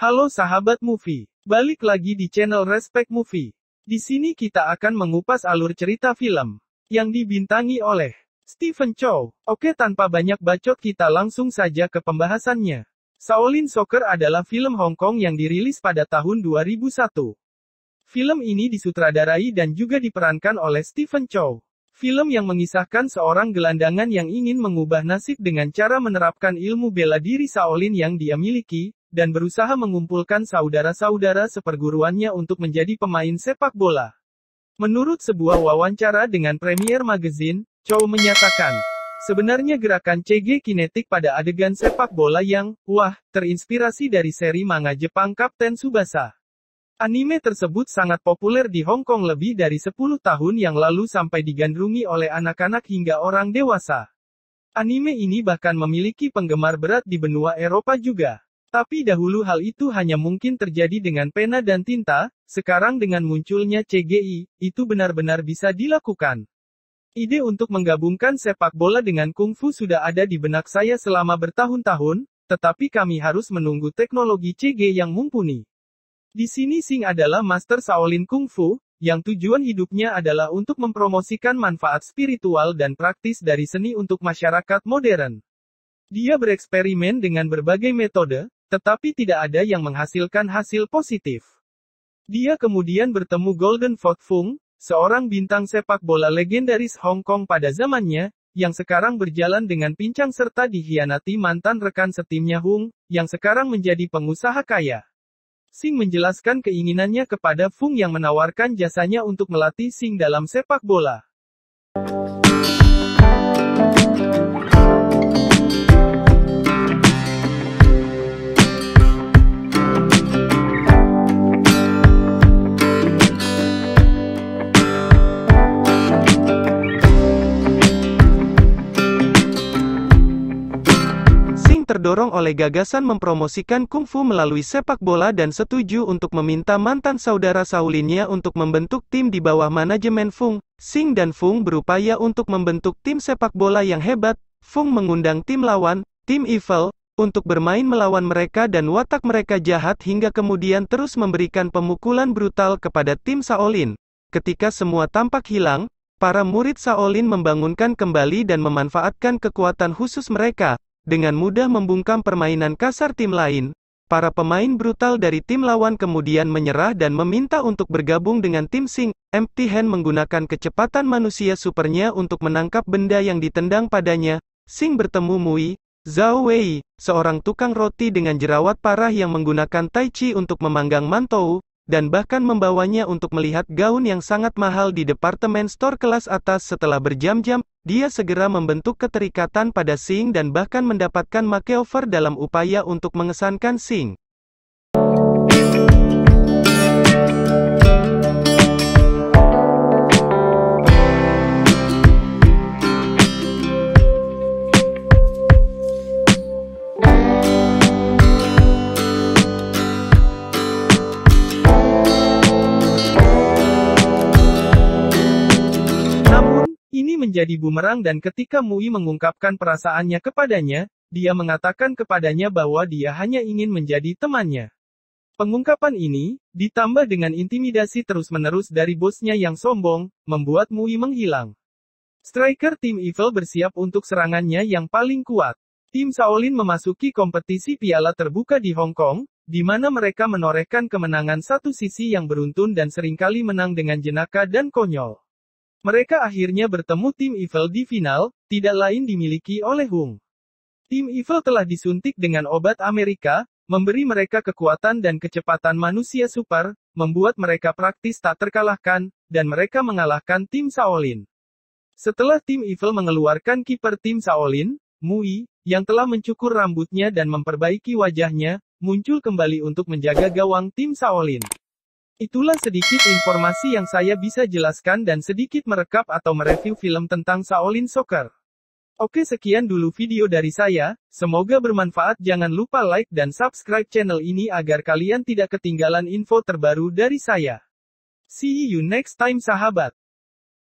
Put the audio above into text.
Halo sahabat movie, balik lagi di channel Respect Movie. Di sini kita akan mengupas alur cerita film yang dibintangi oleh Stephen Chow. Oke, tanpa banyak bacot, kita langsung saja ke pembahasannya. Shaolin Soccer adalah film Hong Kong yang dirilis pada tahun 2001. Film ini disutradarai dan juga diperankan oleh Stephen Chow. Film yang mengisahkan seorang gelandangan yang ingin mengubah nasib dengan cara menerapkan ilmu bela diri Shaolin yang dia miliki, dan berusaha mengumpulkan saudara-saudara seperguruannya untuk menjadi pemain sepak bola. Menurut sebuah wawancara dengan Premier Magazine, Chow menyatakan, sebenarnya gerakan CG kinetik pada adegan sepak bola yang, wah, terinspirasi dari seri manga Jepang Kapten Tsubasa. Anime tersebut sangat populer di Hong Kong lebih dari 10 tahun yang lalu sampai digandrungi oleh anak-anak hingga orang dewasa. Anime ini bahkan memiliki penggemar berat di benua Eropa juga. Tapi dahulu hal itu hanya mungkin terjadi dengan pena dan tinta, sekarang dengan munculnya CGI, itu benar-benar bisa dilakukan. Ide untuk menggabungkan sepak bola dengan kungfu sudah ada di benak saya selama bertahun-tahun, tetapi kami harus menunggu teknologi CG yang mumpuni. Di sini Sing adalah master Shaolin kungfu, yang tujuan hidupnya adalah untuk mempromosikan manfaat spiritual dan praktis dari seni untuk masyarakat modern. Dia bereksperimen dengan berbagai metode, tetapi tidak ada yang menghasilkan hasil positif. Dia kemudian bertemu Golden Fox Fung, seorang bintang sepak bola legendaris Hong Kong pada zamannya, yang sekarang berjalan dengan pincang serta dihianati mantan rekan setimnya Hung, yang sekarang menjadi pengusaha kaya. Sing menjelaskan keinginannya kepada Fung yang menawarkan jasanya untuk melatih Sing dalam sepak bola. terdorong oleh gagasan mempromosikan kungfu melalui sepak bola dan setuju untuk meminta mantan saudara Saulinnya untuk membentuk tim di bawah manajemen Fung. Sing dan Fung berupaya untuk membentuk tim sepak bola yang hebat. Fung mengundang tim lawan, tim Evil, untuk bermain melawan mereka dan watak mereka jahat hingga kemudian terus memberikan pemukulan brutal kepada tim Saolin. Ketika semua tampak hilang, para murid Saolin membangunkan kembali dan memanfaatkan kekuatan khusus mereka, dengan mudah membungkam permainan kasar tim lain, para pemain brutal dari tim lawan kemudian menyerah dan meminta untuk bergabung dengan tim Sing. Empty Hand menggunakan kecepatan manusia supernya untuk menangkap benda yang ditendang padanya. Sing bertemu Mui, Zhao Wei, seorang tukang roti dengan jerawat parah yang menggunakan tai chi untuk memanggang mantou, dan bahkan membawanya untuk melihat gaun yang sangat mahal di departemen store kelas atas setelah berjam-jam, dia segera membentuk keterikatan pada Sing dan bahkan mendapatkan makeover dalam upaya untuk mengesankan Sing. Ini menjadi bumerang dan ketika Mui mengungkapkan perasaannya kepadanya, dia mengatakan kepadanya bahwa dia hanya ingin menjadi temannya. Pengungkapan ini, ditambah dengan intimidasi terus-menerus dari bosnya yang sombong, membuat Mui menghilang. Striker tim Evil bersiap untuk serangannya yang paling kuat. Tim Shaolin memasuki kompetisi piala terbuka di Hong Kong, di mana mereka menorehkan kemenangan satu sisi yang beruntun dan seringkali menang dengan jenaka dan konyol. Mereka akhirnya bertemu tim Evil di final, tidak lain dimiliki oleh Hung. Tim Evil telah disuntik dengan obat Amerika, memberi mereka kekuatan dan kecepatan manusia super, membuat mereka praktis tak terkalahkan, dan mereka mengalahkan tim Shaolin. Setelah tim Evil mengeluarkan kiper tim Shaolin, Mui, yang telah mencukur rambutnya dan memperbaiki wajahnya, muncul kembali untuk menjaga gawang tim Shaolin. Itulah sedikit informasi yang saya bisa jelaskan dan sedikit merekap atau mereview film tentang Shaolin Soccer. Oke sekian dulu video dari saya, semoga bermanfaat jangan lupa like dan subscribe channel ini agar kalian tidak ketinggalan info terbaru dari saya. See you next time sahabat.